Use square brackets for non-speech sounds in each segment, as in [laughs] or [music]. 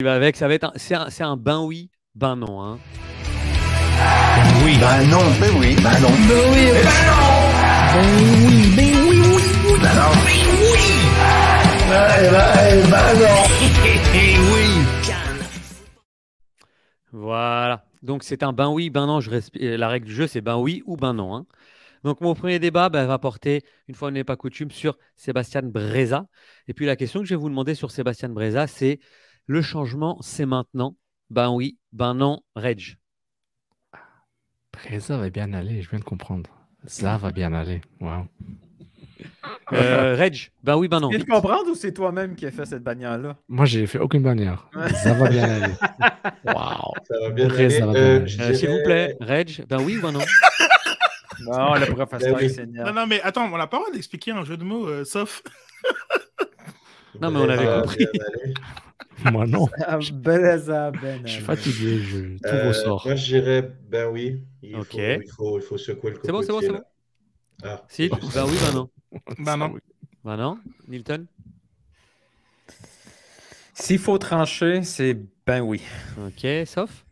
Il va avec, ça va être c'est un, un, ben oui, ben non. Hein. Oui. Ben non, ben oui, ben non. ben oui, eh ben non. Ben oui, ben oui, oui, oui. Ben non. Ben oui. Eh ben, ben, ben non. [laughs] oui. Voilà. Donc c'est un ben oui, ben non. Je resp... Euh, la règle du jeu, c'est ben oui ou ben non. Hein. Donc mon premier débat ben, va porter, une fois n'est pas coutume, sur Sébastien Breza. Et puis la question que je vais vous demander sur Sébastien Breza, c'est le changement, c'est maintenant. Ben oui, ben non, Reg. Après, ça va bien aller, je viens de comprendre. Ça va bien aller. Wow. Euh, Reg, ben oui, ben non. Tu viens de comprendre ou c'est toi-même qui as fait cette bannière-là? Moi, j'ai fait aucune bannière. ça va bien aller. [laughs] Wow. Ça va bien aller. Euh, euh, s'il vous plaît, Reg, ben oui ou ben non? [laughs] non, le professeur senior. Non, non, mais attends, on n'a pas le droit d'expliquer un jeu de mots, sauf. non, mais on l'avait compris. [laughs] moi non. je suis fatigué, je... tout euh, ressort. Moi, je dirais, ben oui. Il, faut, il, faut, secouer le côté. C'est bon, c'est bon, c'est bon. Ah, si, ben oui, ben non. [laughs] ben non. Ben non, Nilton S'il faut trancher, c'est ben oui. Ok, sauf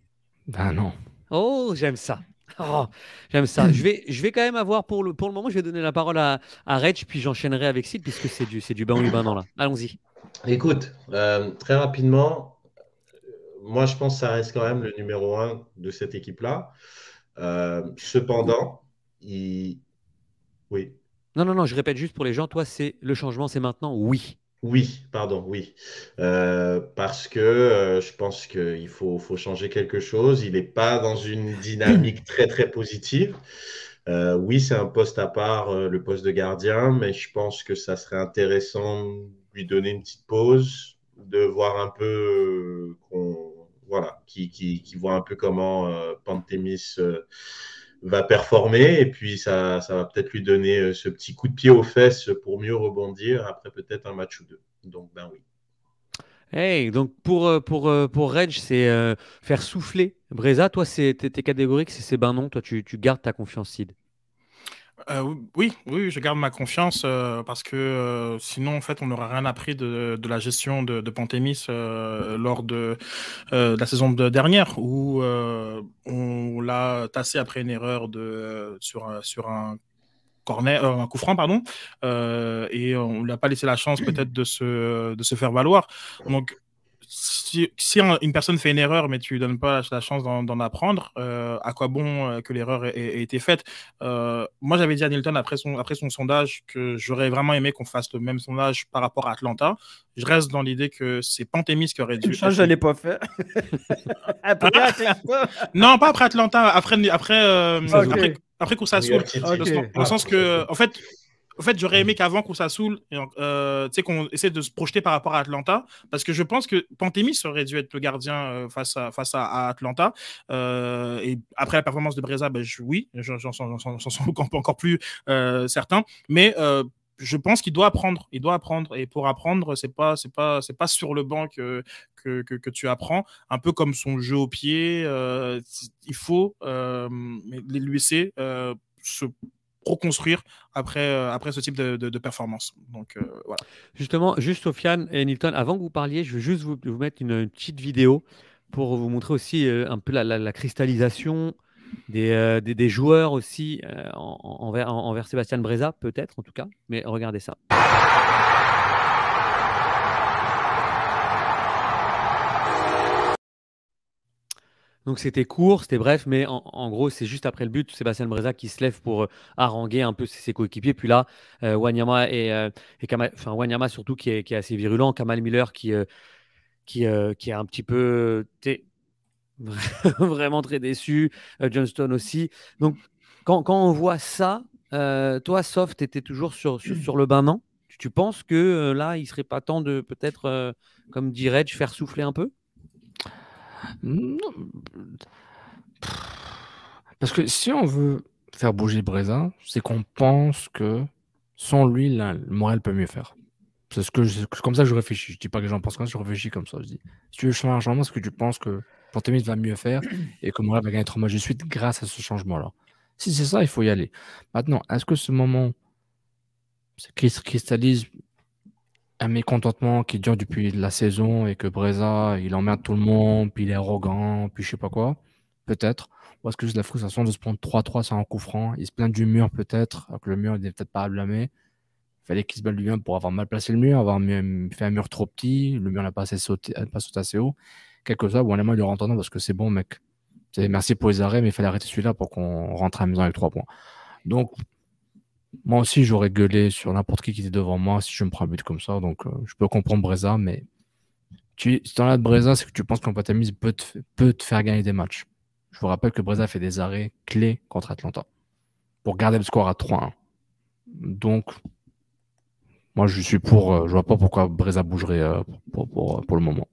Ben non. Oh, j'aime ça. Oh, j'aime ça. Je vais, je vais quand même avoir pour le, pour le moment, je vais donner la parole à, à Reg, puis j'enchaînerai avec Sid, puisque c'est du, c'est du ben oui ben non là. Allons-y. Écoute, euh, très rapidement, moi je pense que ça reste quand même le numéro un de cette équipe-là. Euh, cependant, il... oui. Non, non, non, je répète juste pour les gens, toi, c'est le changement, c'est maintenant, oui. Oui, pardon, oui. Euh, parce que je pense qu'il faut, faut, changer quelque chose. Il n'est pas dans une dynamique [clears throat] très, très positive. oui, c'est un poste à part, le poste de gardien, mais je pense que ça serait intéressant lui donner une petite pause, de voir un peu euh, voilà, qui, qui, voit un peu comment euh, Pantémis euh, va performer. Et puis, ça, va peut-être lui donner ce petit coup de pied aux fesses pour mieux rebondir après peut-être un match ou deux. Donc, ben oui. Hey, donc pour, pour, pour Reg, c'est faire souffler. Breza, toi, c'est, t'es, catégorique, c'est, ben non. Toi, tu, tu gardes ta confiance, Sid. Euh, oui, oui, je garde ma confiance euh, parce que euh, sinon, en fait, on n'aura rien appris de, la gestion de, Pantémis lors de, la saison dernière où on l'a tassé après une erreur de, sur, sur un corner, un coup franc, pardon, et on ne lui a pas laissé la chance peut-être de se, de se faire valoir. Donc si, une personne fait une erreur, mais tu lui donnes pas la chance d'en apprendre, euh, à quoi bon euh, que l'erreur ait, été faite euh, Moi, j'avais dit à Nilton après son, après son sondage que j'aurais vraiment aimé qu'on fasse le même sondage par rapport à Atlanta. Je reste dans l'idée que c'est Pantémis qui aurait dû. Ça, je ne l'ai pas fait. [laughs] Ah! Non, pas après Atlanta, après. après, après, Dans le sens que, ah, en fait, en fait, j'aurais mm. aimé qu'avant qu'on s'assoule, euh, qu'on essaie de se projeter par rapport à Atlanta, parce que je pense que Pantémis aurait dû être le gardien euh, face, à, face à, Atlanta. Euh, et après la performance de Breza, ben, je, oui, j'en suis encore plus euh, certain. Mais je pense qu'il doit apprendre. Il doit apprendre. Et pour apprendre, c'est pas, c'est pas, c'est pas sur le banc que que, tu apprends. Un peu comme son jeu au pied, il faut lui euh, se reconstruire après, euh, après ce type de, performance. Donc euh, voilà. Justement, juste Sofiane et Nilton, avant que vous parliez, je veux juste vous, mettre une, petite vidéo pour vous montrer aussi euh, un peu la, cristallisation des, des, joueurs aussi en, envers, envers Sébastien Breza, peut-être en tout cas. Mais regardez ça. Donc c'était court, c'était bref, mais en, gros, c'est juste après le but, Sébastien Breza qui se lève pour euh, haranguer un peu ses, coéquipiers. Puis là, euh, Wanyama, euh, et, Kamal, enfin, Wanyama surtout qui est, qui est, assez virulent, Kamal Miller qui, qui, qui est un petit peu [laughs] vraiment très déçu, Johnston aussi. Donc quand, quand on voit ça, toi, Soft, tu étais toujours sur, sur, le bain, non tu, penses que là, il serait pas temps de peut-être, comme dirait, faire souffler un peu parce que si on veut faire bouger Brésin, c'est qu'on pense que sans lui, là, le peut mieux faire. C'est ce que comme ça que je réfléchis. Je dis pas que j'en pense comme ça, je réfléchis comme ça. Je dis, si tu veux changer un changement, est-ce que tu penses que Pantémis va mieux faire et que Morel va gagner trois mois de suite grâce à ce changement-là Si c'est ça, il faut y aller. Maintenant, est-ce que ce moment se cristallise un mécontentement qui dure depuis la saison et que Breza, il emmerde tout le monde, puis il est arrogant, puis je sais pas quoi, peut-être. parce que j'ai la frustration de se prendre 3-3 sans un coup franc Il se plaint du mur peut-être, que le mur, il n'est peut-être pas à blâmer. Il fallait qu'il se balle du mur pour avoir mal placé le mur, avoir fait un mur trop petit, le mur n'a pas, assez sauté, pas sauté assez haut. Quelque chose, ou le il lui rentre parce que c'est bon, mec. Merci pour les arrêts, mais il fallait arrêter celui-là pour qu'on rentre à la maison avec trois points. Donc, moi aussi, j'aurais gueulé sur n'importe qui qui était devant moi si je me prends un but comme ça. Donc, euh, je peux comprendre Breza, mais tu, si là as de Breza, c'est que tu penses qu'on Patamise peut mise peut te faire gagner des matchs. Je vous rappelle que Breza fait des arrêts clés contre Atlanta pour garder le score à 3-1. Donc, moi, je suis pour. Euh, je vois pas pourquoi Breza bougerait euh, pour, le moment.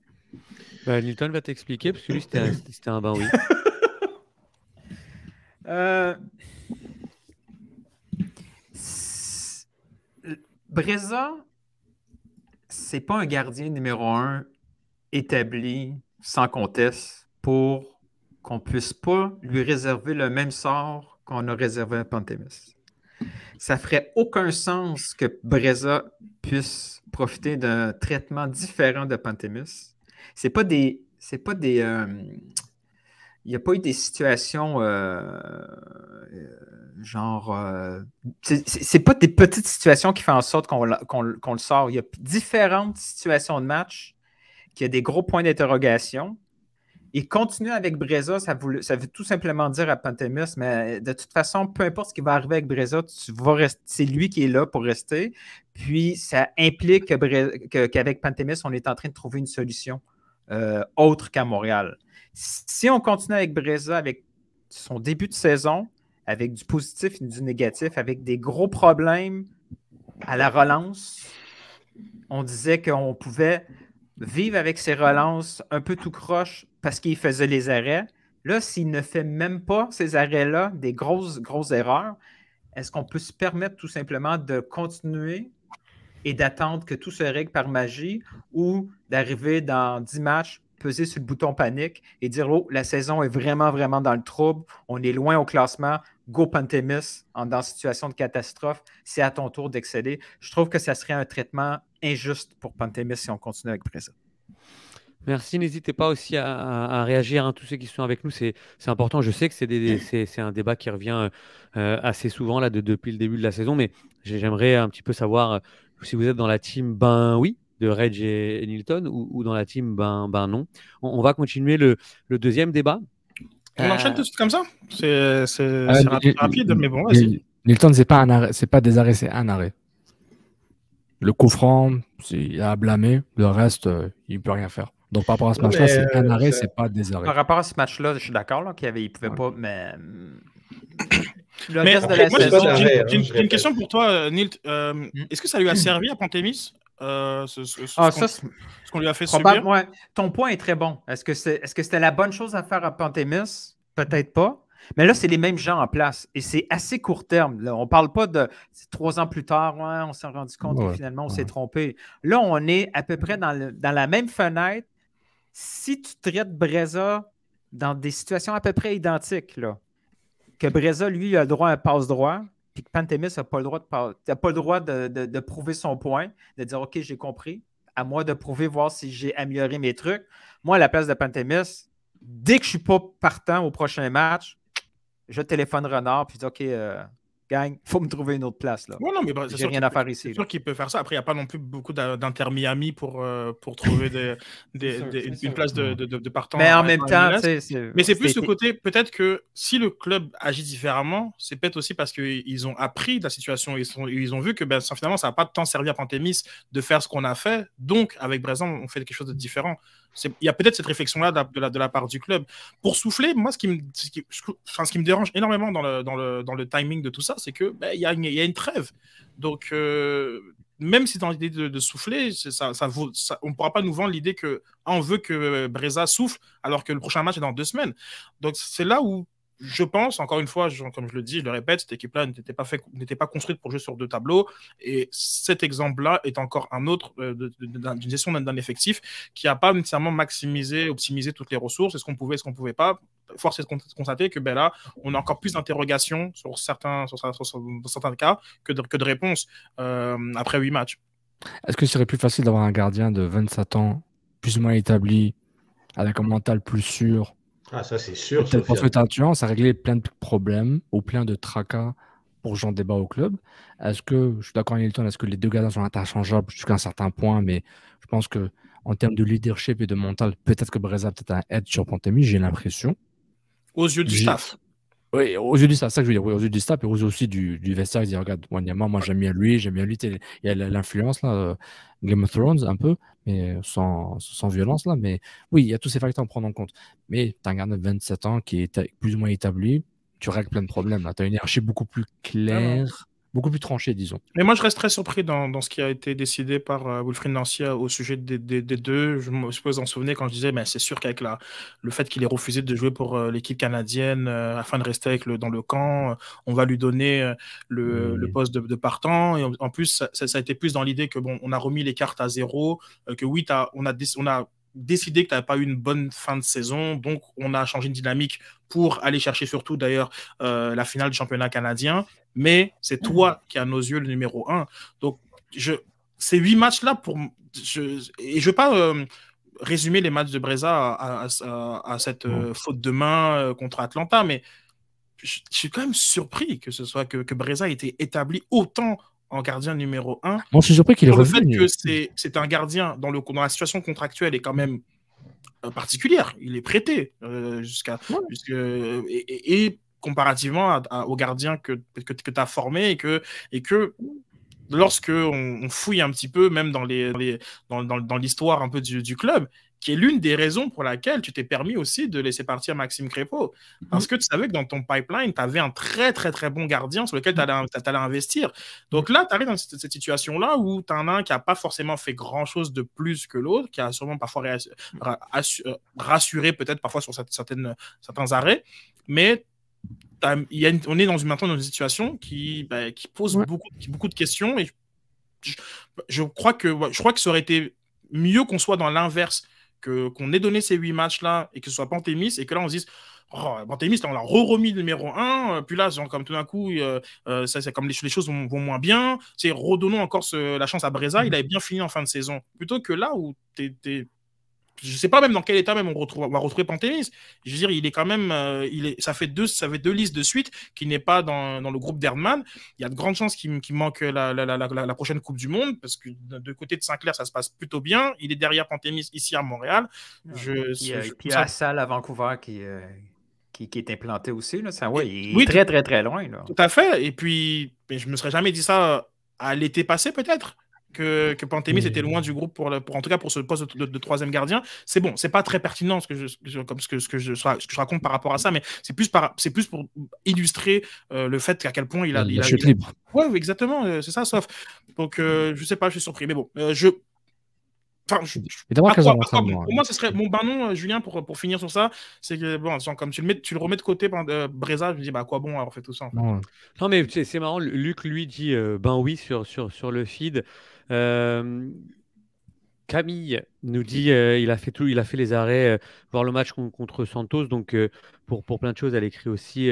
Bah, va t'expliquer parce que lui, c'était un, un oui. [laughs] euh, Breza, c'est pas un gardien numéro un établi sans conteste pour qu'on puisse pas lui réserver le même sort qu'on a réservé à Pantémis. Ça ferait aucun sens que Breza puisse profiter d'un traitement différent de Pantémis. C'est pas des c'est pas des euh, il n'y a pas eu des situations euh, euh, genre. Euh, c'est pas des petites situations qui font en sorte qu'on le sort. Il y a différentes situations de match qui a des gros points d'interrogation. Et continuer avec Breza, ça, veut tout simplement dire à Pantemus, mais de toute façon, peu importe ce qui va arriver avec Breza, c'est lui qui est là pour rester. Puis ça implique qu'avec qu on est en train de trouver une solution autre qu'à Montréal. Si on continue avec brezza avec son début de saison, avec du positif et du négatif, avec des gros problèmes à la relance, on disait qu'on pouvait vivre avec ses relances un peu tout croche parce qu'il faisait les arrêts. Là, s'il ne fait même pas ces arrêts-là, des grosses, grosses erreurs, est-ce qu'on peut se permettre tout simplement de continuer et d'attendre que tout se règle par magie ou d'arriver dans 10 matchs peser sur le bouton panique et dire Oh, la saison est vraiment, vraiment dans le trouble, on est loin au classement, go Panthémis en, dans situation de catastrophe, c'est à ton tour d'exceller. Je trouve que ça serait un traitement injuste pour Panthémis si on continue avec Présent. Merci. N'hésitez pas aussi à, à, à réagir, hein, tous ceux qui sont avec nous. C'est important. Je sais que c'est un débat qui revient euh, assez souvent là, depuis le début de la saison, mais j'aimerais un petit peu savoir euh, si vous êtes dans la team ben oui, de Reg et, Nilton ou, dans la team Ben, ben non. On, va continuer le, deuxième débat. On euh, enchaîne tout de suite comme ça C'est euh, rapide, mais bon, Nilton, c'est pas, un arrêt, pas des arrêts, c'est un arrêt. Le coup franc, il a blâmé. Le reste, euh, il peut rien faire. Donc par rapport à ce match-là, c'est un arrêt, c'est pas des arrêts. Par rapport à ce match-là, je suis d'accord qu'il ne pouvait pas, mais. j'ai une, question pour toi, Nilt. Hmm. Est-ce que ça lui a servi à Pantémis euh, ce, ah, qu'on lui a fait subir. Ton point est très bon. Est-ce que c'était la bonne chose à faire à Pantémis? Peut-être pas. Mais là, c'est les mêmes gens en place et c'est assez court terme. on ne parle pas de trois ans plus tard, on s'est rendu compte et finalement on s'est trompé. Là, on est à peu près dans, la même fenêtre. Si tu traites Breza dans des situations à peu près identiques, que Breza, lui, a droit à un passe-droit, puis que Pantémis n'a pas le droit, de, pas le droit de, prouver son point, de dire OK, j'ai compris, à moi de prouver, voir si j'ai amélioré mes trucs. Moi, à la place de Panthémis, dès que je ne suis pas partant au prochain match, je téléphone Renard puis dis OK, euh, gang, faut me trouver une autre place. Là. non, mais bah, J'ai rien à faire ici. C'est sûr qu'il peut faire ça. Après, il n'y a pas non plus beaucoup d'inter Miami pour, euh, pour trouver [laughs] une place de, de, partant. Mais en même temps, c'est, mais c'est plus ce côté. Peut-être que si le club agit différemment, c'est peut-être aussi parce qu'ils ont appris de la situation. Ils, sont, ils ont vu que ben, finalement, ça n'a pas de temps servi à Pantémis de faire ce qu'on a fait. Donc, avec Brésil, on fait quelque chose de différent. Il y a peut-être cette réflexion-là de la, part du club. Pour souffler, moi, ce qui me, ce qui, me dérange énormément dans le, dans, le, timing de tout ça, c'est qu'il bah, ben, y, a une, y a une trêve. Donc, euh, même si c'est as l'idée de, souffler, ça, ça, on ne pourra pas nous vendre l'idée que on veut que Breza souffle alors que le prochain match est dans deux semaines. Donc, c'est là où je pense, encore une fois, comme je le dis, je le répète, cette équipe-là n'était pas, fait, pas construite pour jouer sur deux tableaux. Et cet exemple-là est encore un autre euh, d'une gestion d'un, effectif qui n'a pas nécessairement maximisé, optimisé toutes les ressources. Est-ce qu'on pouvait, est-ce qu'on ne pouvait pas Force est de constater que ben là, on a encore plus d'interrogations sur certains, sur, certains cas que de, réponses euh, après huit matchs. Est-ce que ce serait plus facile d'avoir un gardien de 27 ans, plus ou moins établi, avec un mental plus sûr ah, ça, c'est sûr. Peut-être ça a réglé plein de problèmes ou plein de tracas pour Jean Débat au club. Est-ce que, je suis d'accord avec Hilton, est-ce que les deux gars sont interchangeables jusqu'à un certain point, mais je pense que en termes de leadership et de mental, peut-être que Breza peut-être un aide sur Pantemi, j'ai l'impression. Aux yeux du staff. Oui, aux yeux du staff, c'est ça que je veux dire. du et aux yeux aussi du, du vestiaire, ils disent Regarde, moi j'aime bien lui, j'aime bien lui. Il y a l'influence, là, euh, Game of Thrones, un peu, mais euh, sans, sans, violence, là. Mais oui, il y a tous ces facteurs à prendre en compte. Mais tu as un gars de 27 ans qui est euh, plus ou moins établi, tu règles plein de problèmes. Tu as une hiérarchie beaucoup plus claire beaucoup plus tranché, disons. Mais moi, je reste très surpris dans, ce qui a été décidé par euh, Nancy au sujet des, deux. Je me suppose en souvenir quand je disais, mais c'est sûr qu'avec le fait qu'il ait refusé de jouer pour euh, l'équipe canadienne euh, afin de rester avec le, dans le camp, euh, on va lui donner le, poste de, partant. Et en, plus, ça, a été plus dans l'idée que bon, on a remis les cartes à zéro, que oui, on a, on a décidé que tu n'avais pas eu une bonne fin de saison. Donc, on a changé de dynamique pour aller chercher surtout d'ailleurs euh, la finale du championnat canadien. Mais c'est toi mhm. qui, à nos yeux, le numéro un. Donc, je, ces huit matchs-là, pour, et je ne veux pas euh, résumer les matchs de Breza à, cette mhm. euh, faute de main contre Atlanta, mais je, suis quand même surpris que ce soit que, que Breza ait été établi autant en gardien numéro 1. je qu'il est Le fait que c'est un gardien dans, le, dans la situation contractuelle est quand même euh, particulière. Il est prêté euh, jusqu'à. et, comparativement au gardien que, que, tu as formé et que, et que lorsque on, fouille un petit peu, même dans l'histoire les, dans un peu du club, qui est l'une des raisons pour laquelle tu t'es permis aussi de laisser partir Maxime Crépeau. Mhm. Parce que tu savais que dans ton pipeline, tu avais un très, très, très bon gardien sur lequel tu allais, mhm. investir. Mhm. Donc là, tu arrives dans cette, situation-là où tu as un qui n'a pas forcément fait grand-chose de plus que l'autre, qui a sûrement parfois euh, rassuré peut-être parfois sur certaines, certains arrêts, mais il y a on est dans une, maintenant dans une situation qui, bah, qui pose beaucoup, beaucoup de questions et je, crois que, je crois que ça aurait été mieux qu'on soit dans l'inverse qu'on ait donné ces huit matchs-là et que ce soit Pantémis et que là on se dise oh, Pantémis, on l'a re-remis numéro 1, euh, puis là, genre, comme tout d'un coup, euh, euh, ça, c'est comme les, choses vont, moins bien, c'est redonnons encore la chance à Breza, mm. il avait bien fini en fin de saison. Plutôt que là où tu es je sais pas même dans quel état même on, retrouve, va retrouver Panténis. Je veux dire, il est quand même, euh, il est, ça fait deux, ça fait deux listes de suite qui n'est pas dans, dans, le groupe d'Herdman. Il y a de grandes chances qu'il manque la, la, la, prochaine Coupe du Monde parce que de côté de Sinclair, ça se passe plutôt bien. Il est derrière Panténis ici à Montréal. Je, y a la à Salle à Vancouver euh, qui, qui, est implanté aussi. Là. Ça, oui, très, très, très loin. Tout à fait. Et puis, je me serais jamais dit ça à l'été passé peut-être que, que Pantémis était loin du groupe, pour, pour, en tout cas pour ce poste de, troisième gardien. C'est bon, c'est pas très pertinent ce que je, comme ce que, ce, que je, ce que je raconte par rapport à ça, mais c'est plus, par, plus pour illustrer euh, le fait qu'à quel point il a. il oui, exactement, euh, c'est ça, sauf. Donc, euh, je sais pas, je suis surpris, mais bon, je. Enfin, je, ah, pour hein. moi, ce serait mon ben non, Julien, pour, pour finir sur ça, c'est que bon, comme tu le, mets, tu le remets de côté, pendant je me dis, bah, quoi bon avoir fait tout ça non. mais c'est marrant, Luc lui dit, ben oui, sur, sur, sur le feed. Euh, Camille nous dit euh, il a fait tout, il a fait les arrêts, euh, voir le match contre Santos. Donc pour, pour plein de choses, elle écrit aussi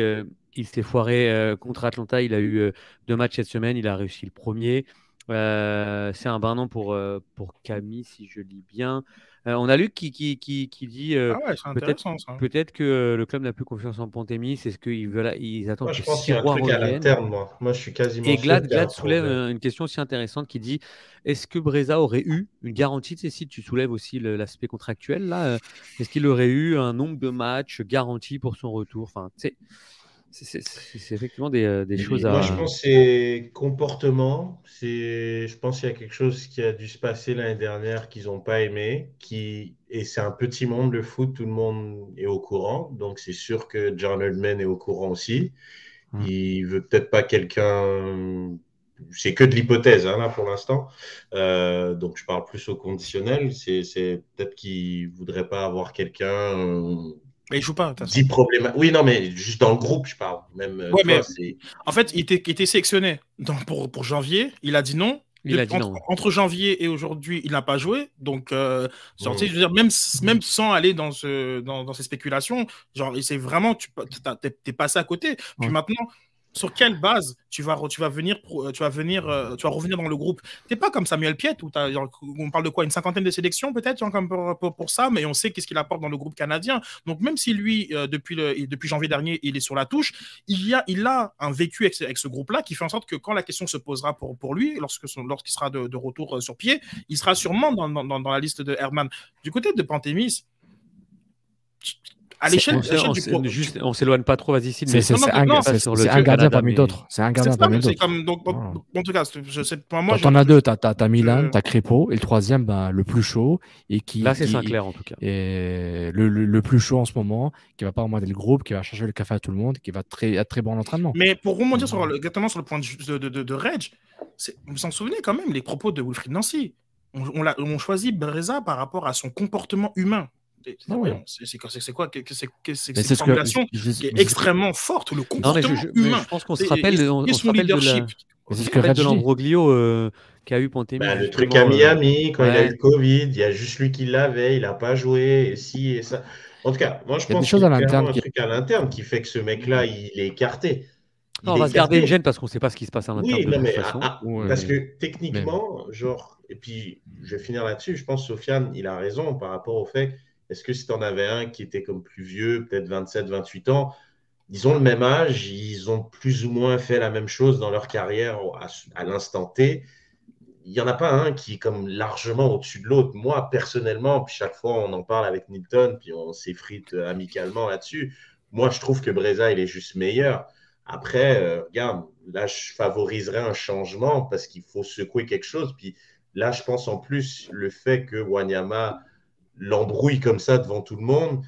il s'est foiré contre Atlanta. Il a eu deux matchs cette semaine, il a réussi le premier. c'est un bain pour, pour Camille, si je lis bien. Euh, on a Luc qui, qui, dit euh, ah peut-être que euh, le club n'a plus confiance en Pontémy, c'est ce qu'ils veulent. Ils attendent je pense qu'il y a à moi. moi. je suis quasiment. Et Glad, soulève une question aussi intéressante qui dit est-ce que Breza aurait eu une garantie de Si tu soulèves aussi l'aspect contractuel, là, est-ce qu'il aurait eu un nombre de matchs garanti pour son retour Enfin, tu c'est effectivement des, euh, choses à. Moi, je pense c'est comportement. Je pense qu'il y a quelque chose qui a dû se passer l'année dernière qu'ils n'ont pas aimé. Qui... Et c'est un petit monde, le foot, tout le monde est au courant. Donc, c'est sûr que John Oldman est au courant aussi. Hmm. Il veut peut-être pas quelqu'un c'est que de l'hypothèse hein, là pour l'instant. Euh, donc je parle plus au conditionnel. C'est peut-être qu'il voudrait pas avoir quelqu'un euh, mais il joue pas. 10 problèmes. Oui, non, mais juste dans le groupe, je parle. Même, euh, en fait, il était, sélectionné pour, janvier. Il a dit non. entre, janvier et aujourd'hui, il n'a pas joué. Donc, euh, sorti, je dire, même, même sans aller dans, ce, dans, ces spéculations, genre, c'est vraiment, tu es passé à côté. Puis maintenant, sur quelle base tu vas, tu vas venir, euh, tu vas venir, euh, tu vas revenir dans le groupe T'es pas comme Samuel Piet où on parle de quoi une cinquantaine de sélections peut-être pour, pour, pour, ça, mais on sait qu'est-ce qu'il apporte dans le groupe canadien. Donc même si lui euh, depuis le, depuis janvier dernier il est sur la touche, il y a il a un vécu avec, ce groupe-là qui fait en sorte que quand la question se posera pour pour lui lorsque lorsqu'il sera de, retour sur pied, il sera sûrement dans, dans, dans la liste de Herman. Du côté de Pantémis, à l'échelle juste, on s'éloigne pas trop, vas-y, C'est un, gardien parmi d'autres. C'est un gardien parmi d'autres. en tout cas, je T'en as deux, t'as Milan, t'as Crépo, et le troisième, ben, le plus chaud et qui. Là, c'est Sinclair en tout cas. le plus chaud en ce moment, qui va pas emmerder le groupe, qui va chercher le café à tout le monde, qui va très très bon en entraînement. Mais pour rebondir sur exactement sur le point de Reg, vous en souvenez quand même les propos de Wilfried Nancy. On, on, on, choisit Breza par rapport à son comportement humain. Ah c'est quoi c'est cette formulation qui est extrêmement forte, le comportement humain. Je pense qu'on se rappelle de c'est ce que euh, qui a eu bah, le truc à euh, Miami, quand il il a eu le Covid, il y a juste lui qui l'avait, il n'a pas joué, et si, et ça. En tout cas, moi je pense qu'il y a, un truc à l'interne qui fait que ce mec-là, mm. il est écarté. on va se garder une gêne parce qu'on ne sait pas ce qui se passe à l'interne de façon. Euh, parce que techniquement, genre, et puis je vais finir là-dessus, je pense que Sofiane, il a raison par rapport au fait est-ce que si tu en avais un qui était comme plus vieux, peut-être 27, 28 ans, ils ont le même âge, ils ont plus ou moins fait la même chose dans leur carrière à, l'instant T. Il n'y en a pas un qui est comme largement au-dessus de l'autre. Moi, personnellement, puis chaque fois on en parle avec Newton, puis on s'effrite euh, amicalement là-dessus. Moi, je trouve que Breza, il est juste meilleur. Après, euh, regarde, là, je favoriserais un changement parce qu'il faut secouer quelque chose. Puis là, je pense en plus le fait que Wanyama l'embrouille comme ça devant tout le monde.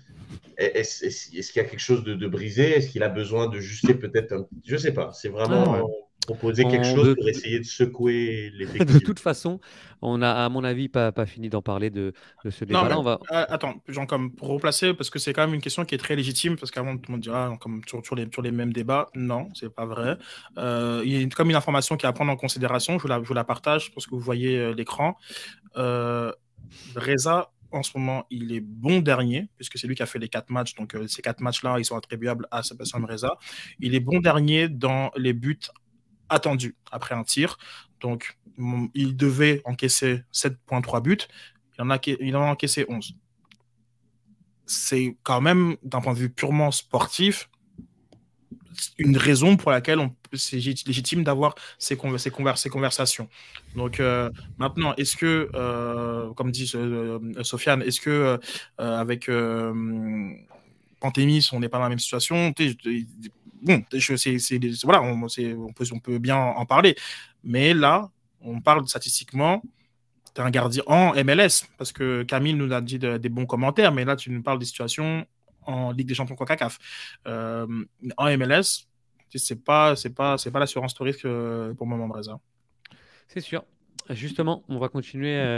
Est-ce qu'il y a quelque chose de, brisé Est-ce qu'il a besoin de juster peut-être un... Je sais pas. C'est vraiment. Ah, proposer quelque chose pour essayer de secouer l'effectif. [laughs] De toute façon, on n'a, à mon avis, pas, pas fini d'en parler de, ce débat-là. va... attends, Jean, comme pour replacer, parce que c'est quand même une question qui est très légitime, parce qu'avant, tout le monde dira, comme sur, les, mêmes débats, non, c'est pas vrai. Euh, il y a comme une information qui est à prendre en considération, je vous la, je partage, parce que vous voyez euh, l'écran. Euh, Reza en ce moment, il est bon dernier, puisque c'est lui qui a fait les quatre matchs. Donc, euh, ces quatre matchs-là, ils sont attribuables à Sébastien Reza. Il est bon dernier dans les buts attendus après un tir. Donc, il devait encaisser 7,3 buts. Il en, a, il en a encaissé 11. C'est quand même, d'un point de vue purement sportif, une raison pour laquelle on c'est légitime d'avoir ces, ces, conversations. Donc euh, maintenant, est-ce que, euh, comme dit euh, Sofiane, est-ce que avec Pantémis, on n'est pas dans la même situation Bon, c'est, voilà, on, peut, on peut bien en parler. Mais là, on parle statistiquement tu un gardien en MLS, parce que Camille nous a dit des bons commentaires, mais là, tu nous parles des situations en Ligue des Champions cacaf Euh, en MLS, c'est pas, c'est pas, c'est pas l'assurance touriste pour le moment, C'est sûr. Justement, on va continuer euh,